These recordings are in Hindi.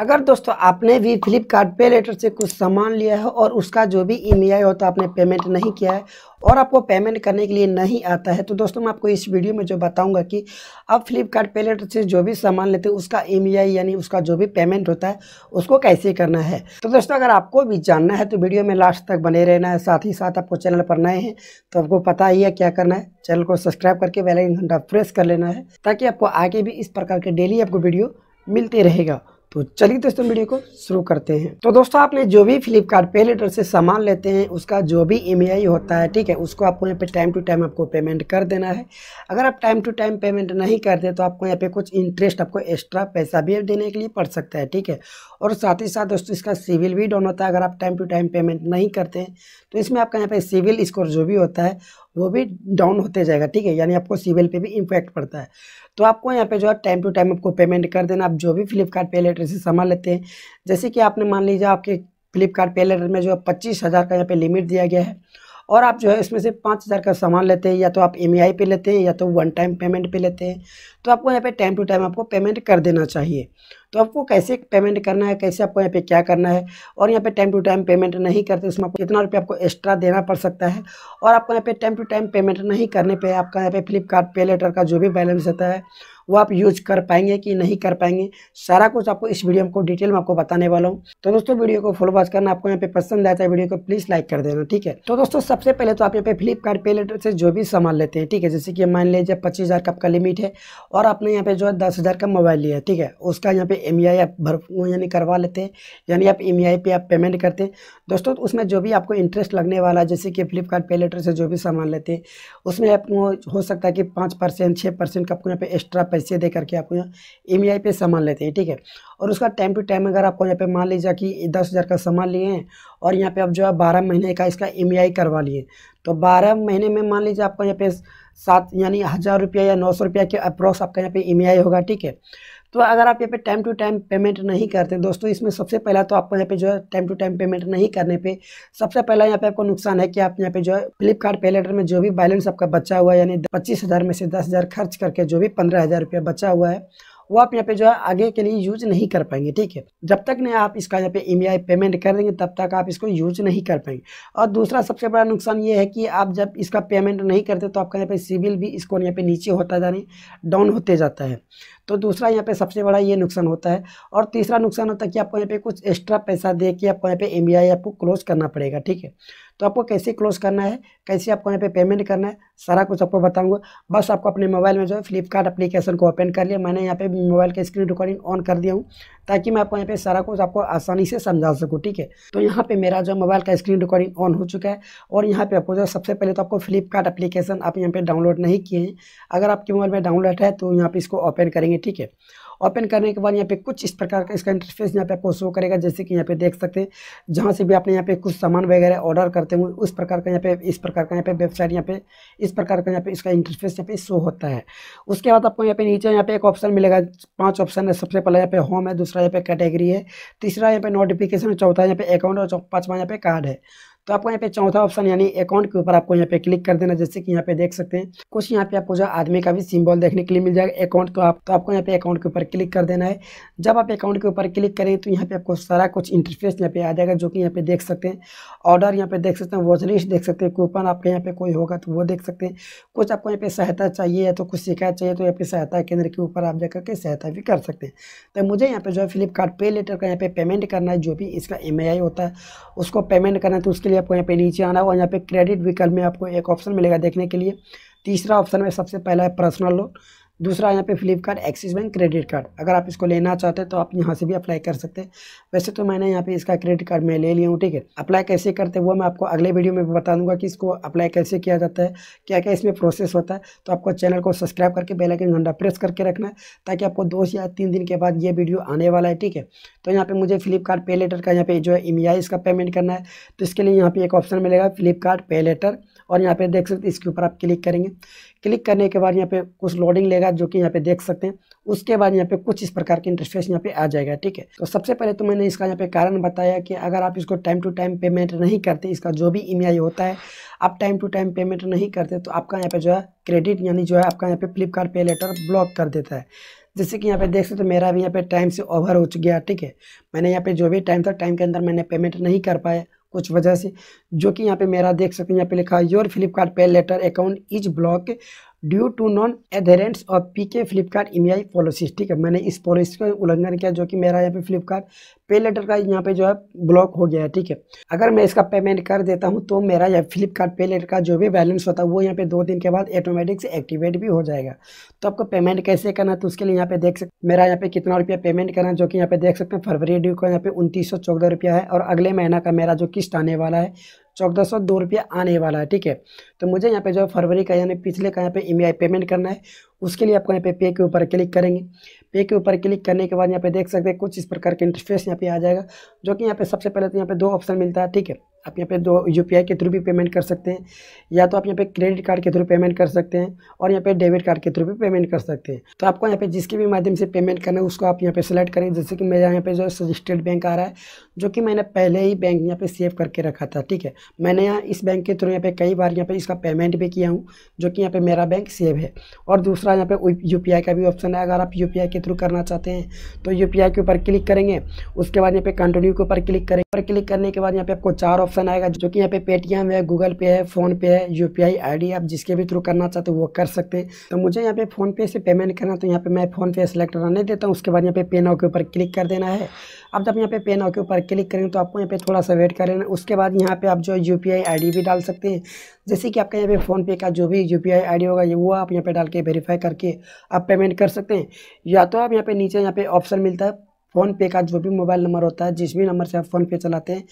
अगर दोस्तों आपने भी फ्लिपकार्ट पे लेटर से कुछ सामान लिया है और उसका जो भी ई एम आई होता है आपने पेमेंट नहीं किया है और आपको पेमेंट करने के लिए नहीं आता है तो दोस्तों मैं आपको इस वीडियो में जो बताऊंगा कि आप फ्लिपकार्ट पे लेटर से जो भी सामान लेते हैं उसका ई e यानी उसका जो भी पेमेंट होता है उसको कैसे करना है तो दोस्तों अगर आपको भी जानना है तो वीडियो में लास्ट तक बने रहना है साथ ही साथ आपको चैनल पर नए हैं तो आपको पता ही है क्या करना है चैनल को सब्सक्राइब करके बेलाइन घंटा प्रेस कर लेना है ताकि आपको आगे भी इस प्रकार के डेली आपको वीडियो मिलते रहेगा तो चलिए दोस्तों वीडियो को शुरू करते हैं तो दोस्तों आपने जो भी फ्लिपकार्ट पे लेटर से सामान लेते हैं उसका जो भी ई e होता है ठीक है उसको आपको यहाँ पे टाइम टू टाइम आपको पेमेंट कर देना है अगर आप टाइम टू टाइम पेमेंट नहीं करते तो आपको यहाँ पे कुछ इंटरेस्ट आपको एक्स्ट्रा पैसा भी देने के लिए पड़ सकता है ठीक है और साथ ही साथ दोस्तों इसका सिविल भी डाउन होता है अगर आप टाइम टू टाइम पेमेंट नहीं करते हैं तो इसमें आपका यहाँ पे सिविल स्कोर जो भी होता है वो भी डाउन होते जाएगा ठीक है यानी आपको सिविल पे भी इम्पैक्ट पड़ता है तो आपको यहाँ पे जो है टाइम टू टाइम आपको पेमेंट कर देना आप जो भी फ्लिपकार्ट पे लेटर से सामान लेते हैं जैसे कि आपने मान लीजिए आपके फ्लिपकार्ट पे लेटर में जो है पच्चीस हज़ार का यहाँ पे लिमिट दिया गया है और आप जो है इसमें से पाँच हज़ार का सामान लेते हैं या तो आप एम पे लेते हैं या तो वन टाइम पेमेंट पे लेते हैं तो आपको यहाँ पे टाइम टू टाइम आपको पेमेंट कर देना चाहिए तो आपको कैसे पेमेंट करना है कैसे आपको यहाँ पे क्या करना है और यहाँ पे टाइम टू टाइम पेमेंट नहीं करते उसमें आपको कितना रुपये आपको एक्स्ट्रा देना पड़ सकता है और आपको यहाँ पे टाइम टू टाइम पेमेंट नहीं करने पर आपका यहाँ पे फ्लिपकार्ट पे लेटर का जो भी बैलेंस रहता है वो आप यूज कर पाएंगे कि नहीं कर पाएंगे सारा कुछ आपको इस वीडियो में डिटेल में आपको बताने वाला हूँ तो दोस्तों वीडियो को फुल वॉच करना आपको यहाँ पे पसंद आता है तो वीडियो को प्लीज लाइक कर देना ठीक है तो दोस्तों सबसे पहले तो आप यहाँ पे फ्लिपकार्ट पे लेटर से जो भी सामान लेते हैं ठीक है जैसे कि मान लीजिए पच्चीस हज़ार का आपका लिमिट है और आपने यहाँ पे जो है दस हज़ार का मोबाइल लिया है ठीक है उसका यहाँ पे एम e आप भर यानी करवा लेते हैं यानी आप एम e पे आप पेमेंट करते हैं दोस्तों तो उसमें जो भी आपको इंटरेस्ट लगने वाला है जैसे कि फ्लिपकार्ट पे लेटर से जो भी सामान लेते हैं उसमें आपको हो सकता है कि पाँच परसेंट छह परसेंट का आपको यहाँ पे एक्स्ट्रा पैसे दे करके आपको यहाँ ई पे सामान लेते हैं ठीक है और उसका टाइम टू टाइम अगर आपको यहाँ पे मान लीजिए कि दस हज़ार का सामान लिए हैं और यहाँ पे आप जो है बारह महीने का इसका ई करवा लिए तो बारह महीने में मान लीजिए आपको यहाँ पे सात यानी हज़ार रुपया या नौ सौ रुपया के अप्रॉक्स आपका यहाँ पे ई होगा ठीक है तो अगर आप यहाँ पे टाइम टू टाइम पेमेंट नहीं करते दोस्तों इसमें सबसे पहला तो आपको यहाँ पे जो है टाइम टू टाइम पेमेंट नहीं करने पे सबसे पहला यहाँ पे आपको नुकसान है कि आप यहाँ पे जो है फ्लिपकार्ट पे लेटर में जो भी बैलेंस आपका बचा हुआ है यानी पच्चीस हज़ार में से दस हज़ार खर्च करके जो भी पंद्रह हज़ार रुपया बचा हुआ है वो आप यहाँ पे जो है आगे के लिए यूज नहीं कर पाएंगे ठीक है जब तक नहीं आप इसका यहाँ पे ई e पेमेंट कर देंगे तब तक आप इसको यूज नहीं कर पाएंगे और दूसरा सबसे बड़ा नुकसान ये है कि आप जब इसका पेमेंट नहीं करते तो आपका यहाँ पे सिविल भी इसको यहाँ पे नीचे होता जाने डाउन होते जाता है तो दूसरा यहाँ पे सबसे बड़ा ये नुकसान होता है और तीसरा नुकसान होता है कि आपको यहाँ पे कुछ एक्स्ट्रा पैसा दे के आपको यहाँ पे एम e आपको क्लोज करना पड़ेगा ठीक है तो आपको कैसे क्लोज करना है कैसे आपको यहाँ पे पेमेंट करना है सारा कुछ आपको बताऊंगा बस आपको अपने मोबाइल में जो है फ्लिपकार्ट अपलीकेशन को ओपन कर लिया मैंने यहाँ पे मोबाइल का स्क्रीन रिकॉर्डिंग ऑन कर दिया हूँ ताकि मैं आपको यहाँ पे सारा कुछ आपको आसानी से समझा सकूँ ठीक है तो यहाँ पे मेरा जो मोबाइल का स्क्रीन रिकॉर्डिंग ऑन हो चुका है और यहाँ पे आपको जो सबसे पहले तो आपको फ्लिपकार्ट एप्लीकेशन आप यहाँ पे डाउनलोड नहीं किए हैं अगर आपके मोबाइल में डाउनलोड है तो यहाँ पे इसको ओपन करेंगे ठीक है ओपन करने के बाद यहाँ पे कुछ इस प्रकार का इसका इंटरफेस यहाँ पे आपको शो करेगा जैसे कि यहाँ पे देख सकते हैं जहाँ से भी आपने यहाँ पे कुछ सामान वगैरह ऑर्डर करते हुए उस प्रकार का यहाँ पे इस प्रकार का यहाँ पे वेबसाइट यहाँ पे इस प्रकार का यहाँ पे इसका इंटरफेस यहाँ पे शो होता है उसके बाद आपको यहाँ पे नीचे यहाँ पे एक ऑप्शन मिलेगा पाँच ऑप्शन है सबसे पहला यहाँ पे होम है दूसरा यहाँ पे कैटेगरी है तीसरा यहाँ पे नोटिफिकेशन चौथा यहाँ पे अकाउंट और पाँचवा यहाँ पे कार्ड है तो आपको यहाँ पे चौथा ऑप्शन यानी अकाउंट के ऊपर आपको यहाँ पे क्लिक कर देना जैसे कि यहाँ पे देख सकते हैं कुछ यहाँ पे आपको जो आदमी का भी सिंबल देखने के लिए मिल जाएगा अकाउंट को आप तो आपको यहाँ पे अकाउंट के ऊपर क्लिक कर देना है जब आप अकाउंट के ऊपर क्लिक करें तो यहाँ पे आपको सारा कुछ इंटरफेस यहाँ पे आ जाएगा जो कि यहाँ पे देख सकते हैं ऑर्डर यहाँ पे देख सकते हैं वॉच लिस्ट देख सकते हैं कूपन आपके यहाँ पे कोई होगा तो वो देख सकते हैं कुछ आपको यहाँ पे सहायता चाहिए या तो कुछ शिकायत चाहिए तो यहाँ पे सहायता केंद्र के ऊपर आप जाकर के सहायता भी कर सकते हैं तो मुझे यहाँ पे जो है फ्लिपकार्ट पे लेटर का यहाँ पे पेमेंट करना है जो भी इसका ई होता है उसको पेमेंट करना है तो उसके लिए आपको यहाँ पे नीचे आना और यहाँ पे क्रेडिट विकल्प में आपको एक ऑप्शन मिलेगा देखने के लिए तीसरा ऑप्शन में सबसे पहला है पर्सनल लोन दूसरा यहाँ पे Flipkart Axis bank credit card अगर आप इसको लेना चाहते हैं तो आप यहाँ से भी अप्लाई कर सकते हैं वैसे तो मैंने यहाँ पे इसका क्रेडिट कार्ड मैं ले लिया हूँ ठीक है अप्लाई कैसे करते हैं वो मैं आपको अगले वीडियो में बता दूंगा कि इसको अप्लाई कैसे किया जाता है क्या क्या इसमें प्रोसेस होता है तो आपको चैनल को सब्सक्राइब करके बेलाइकन घंटा प्रेस करके रखना है ताकि आपको दो या तीन दिन के बाद ये वीडियो आने वाला है ठीक है तो यहाँ पर मुझे फ्लिपकार्ट पे लेटर का यहाँ पे जो है ई e e इसका पेमेंट करना है तो इसके लिए यहाँ पर एक ऑप्शन मिलेगा फ्लिपकार्ट पे लेटर और यहाँ पे देख सकते इसके ऊपर आप क्लिक करेंगे क्लिक करने के बाद यहाँ पे कुछ लोडिंग लेगा जो कि यहाँ पे देख सकते हैं उसके बाद यहाँ पे कुछ इस प्रकार के इंटरफेस यहाँ पे आ जाएगा ठीक है तो सबसे पहले तो मैंने इसका यहाँ पे कारण बताया कि अगर आप इसको टाइम टू टाइम पेमेंट नहीं करते इसका जो भी ई होता है आप टाइम टू टाइम पेमेंट नहीं करते तो आपका यहाँ पे जो है क्रेडिट यानी जो है आपका यहाँ पे फ्लिपकार्ट पे लेटर ब्लॉक कर देता है जैसे कि यहाँ पे देख सकते तो मेरा भी यहाँ पे टाइम से ओवर हो गया ठीक है मैंने यहाँ पे जो भी टाइम था टाइम के अंदर मैंने पेमेंट नहीं कर पाया कुछ वजह से जो कि यहाँ पे मेरा देख सकते हैं यहाँ पे लिखा your Flipkart pay later account is block due to non adherents of P K Flipkart E policies ठीक है मैंने इस पॉलिसी का उल्लंघन किया जो कि मेरा यहाँ पे फ्लिपकार्ट पे लेटर का यहाँ पे जो है ब्लॉक हो गया है ठीक है अगर मैं इसका पेमेंट कर देता हूँ तो मेरा यहाँ फ्लिपकार्ट पे लेटर का जो भी बैलेंस होता है वो यहाँ पे दो दिन के बाद ऑटोमेटिक से एक्टिवेट भी हो जाएगा तो आपको पेमेंट कैसे करना तो उसके लिए यहाँ पे देख सकते मेरा यहाँ पे कितना रुपया पेमेंट करना जो कि यहाँ पे देख सकते हैं फरवरी ड्यू का यहाँ पे उनतीस रुपया है और अगले महीना का मेरा जो किस्त आने वाला है चौदह सौ दो रुपया आने वाला है ठीक है तो मुझे यहाँ पे जो फरवरी का यानी पिछले का यहाँ पे ई e पेमेंट करना है उसके लिए आपको यहाँ पे पे के ऊपर क्लिक करेंगे पे के ऊपर क्लिक करने के बाद यहाँ पे देख सकते हैं कुछ इस प्रकार के इंटरफेस यहाँ पे आ जाएगा जो कि यहाँ पे सबसे पहले तो यहाँ पे दो ऑप्शन मिलता है ठीक है आप यहाँ पे दो यू के थ्रू भी पेमेंट कर सकते हैं या तो आप यहाँ पे क्रेडिट कार्ड के थ्रू पेमेंट कर सकते हैं और यहाँ पे डेबिट कार्ड के थ्रू भी पेमेंट कर सकते हैं तो आपको यहाँ पे जिसके भी माध्यम से पेमेंट करना है उसको आप यहाँ पे सिलेक्ट करें जैसे कि मेरा यहाँ पे जो स्टेट बैंक आ रहा है जो कि मैंने पहले ही बैंक यहाँ पे सेव करके रखा था ठीक है मैंने यहाँ इस बैंक के थ्रू यहाँ पे कई बार यहाँ पर इसका पेमेंट भी किया हूँ जो कि यहाँ पर मेरा बैंक सेव है और दूसरा यहाँ पे यू का भी ऑप्शन है अगर आप यू के थ्रू करना चाहते हैं तो यू के ऊपर क्लिक करेंगे उसके बाद यहाँ पे कंटिन्यू के ऊपर क्लिक करेंगे क्लिक करने के बाद यहाँ पे आपको चार ऑप्शन आएगा जो कि यहाँ पे पेटीएम है गूगल पे है फोन पे है यू पी आई आप जिसके भी थ्रू करना चाहते हो वो कर सकते हैं तो मुझे यहाँ पे फोन पे से पेमेंट करना तो यहाँ पे मैं फोन पे सेलेक्ट रहने देता हूँ उसके बाद यहाँ पे पे नाव के ऊपर क्लिक कर देना है अब जब यहाँ पे पे नाव के ऊपर क्लिक करेंगे तो आपको यहाँ पे थोड़ा सा वेट कर लेना उसके बाद यहाँ पे आप जो यू पी आई भी डाल सकते हैं जैसे कि आपका यहाँ पे फ़ोनपे का जो भी यू पी आई होगा ये वो आप यहाँ पे डाल के वेरीफाई करके आप पेमेंट कर सकते हैं या तो आप यहाँ पे नीचे यहाँ पे ऑप्शन मिलता है फ़ोन पे का जो भी मोबाइल नंबर होता है जिस भी नंबर से आप फ़ोन पे चलाते हैं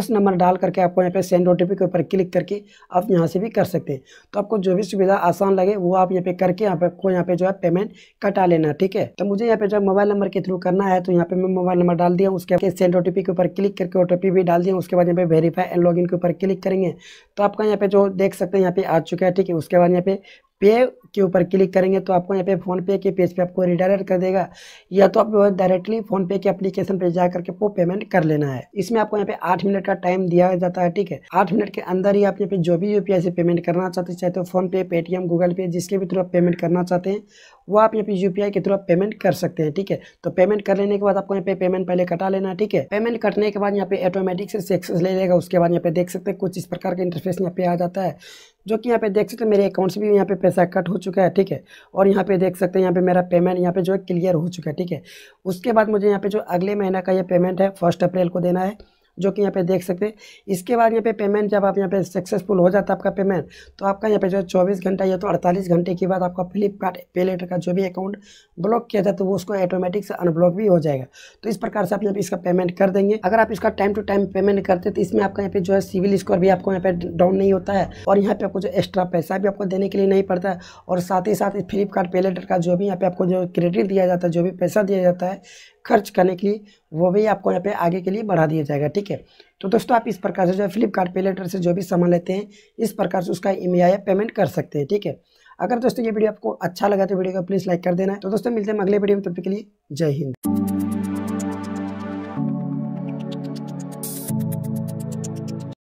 उस नंबर डाल करके आपको यहाँ पे सेंड ओ के ऊपर क्लिक करके आप यहाँ से भी कर सकते हैं तो आपको जो भी सुविधा आसान लगे वो आप यहाँ पे करके यहाँ पे आपको यहाँ पे जो है पेमेंट कटा लेना ठीक है तो मुझे यहाँ पे जो मोबाइल नंबर के थ्रू करना है तो यहाँ पे मैं मोबाइल नंबर डाल दिया उसके सेंड ओ के ऊपर क्लिक करके ओ भी डाल दिया उसके बाद यहाँ पे वेरीफाई एंड लॉग के ऊपर क्लिक करेंगे तो आपका यहाँ पे जो देख सकते हैं यहाँ पे आ चुका है ठीक है उसके बाद यहाँ पे पे के ऊपर क्लिक करेंगे तो आपको यहाँ पे फ़ोन पे के पेज पे आपको रिडायरेक्ट कर देगा या तो आप डायरेक्टली फ़ोन पे के एप्लीकेशन पे जा करके वो पेमेंट कर लेना है इसमें आपको यहाँ पे आठ मिनट का टाइम दिया जाता है ठीक है आठ मिनट के अंदर ही आप यहाँ पे जो भी यूपीआई से पेमेंट करना चाहते चाहे तो फ़ोन पे पेटीएम गूगल पे जिसके भी थ्रू आप पेमेंट करना चाहते हैं वो आप यहाँ पे यूपीआई के थ्रू आप पेमेंट कर सकते हैं ठीक है तो पेमेंट कर लेने के बाद आपको यहाँ पे पेमेंट पहले कटा लेना है ठीक है पेमेंट कटने के बाद यहाँ पे ऑटोमेटिक से सक्सेस ले लेगा उसके बाद यहाँ पे देख सकते हैं कुछ इस प्रकार का इंटरफेस यहाँ पे आ जाता है जो कि यहाँ पे देख सकते हैं मेरे अकाउंट से भी यहाँ पे पैसा कट हो चुका है ठीक है और यहाँ पे देख सकते हैं यहाँ पे मेरा पेमेंट यहाँ पे जो है क्लियर हो चुका है ठीक है उसके बाद मुझे यहाँ पे जो अगले महीना का ये पेमेंट है फर्स्ट अप्रैल को देना है जो कि यहाँ पे देख सकते हैं इसके बाद यहाँ पे पेमेंट जब आप यहाँ पे सक्सेसफुल हो जाता है आपका पेमेंट तो आपका यहाँ पे जो है चौबीस घंटा या तो अड़तालीस घंटे के बाद आपका फ्लिपकार्ट पे लेटर का जो भी अकाउंट ब्लॉक किया जाता तो वो उसको ऑटोमेटिक से अनब्लॉक भी हो जाएगा तो इस प्रकार से आप यहाँ पे इसका पेमेंट कर देंगे अगर आप इसका टाइम टू टाइम पेमेंट करते तो इसमें आपका यहाँ पे जो है सिविल स्कोर भी आपको यहाँ पे डाउन नहीं होता है और यहाँ पे आपको जो एक्स्ट्रा पैसा भी आपको देने के लिए नहीं पड़ता है और साथ ही साथ फ्लिपकार्ट पे लेटर का जो भी यहाँ पे आपको जो क्रेडिट दिया जाता है जो भी पैसा दिया जाता है खर्च करने के लिए वो भी आपको यहाँ पे आगे के लिए बढ़ा दिया जाएगा ठीक है तो दोस्तों आप इस प्रकार से जो है फ्लिपकार्ट पे लेटर से जो भी सामान लेते हैं इस प्रकार से उसका ई या पेमेंट कर सकते हैं ठीक है अगर दोस्तों ये वीडियो आपको अच्छा लगा तो वीडियो को प्लीज़ लाइक कर देना है तो दोस्तों मिलते हैं अगले वीडियो में तब तक के लिए जय हिंद